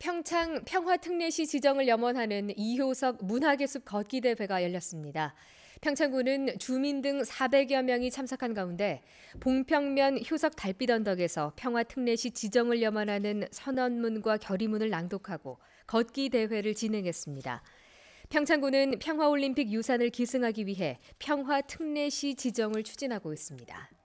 평창 평화특례시 지정을 염원하는 이효석문화계숲 걷기 대회가 열렸습니다. 평창군은 주민 등 400여 명이 참석한 가운데 봉평면 효석 달빛 언덕에서 평화특례시 지정을 염원하는 선언문과 결의문을 낭독하고 걷기 대회를 진행했습니다. 평창군은 평화올림픽 유산을 기승하기 위해 평화특례시 지정을 추진하고 있습니다.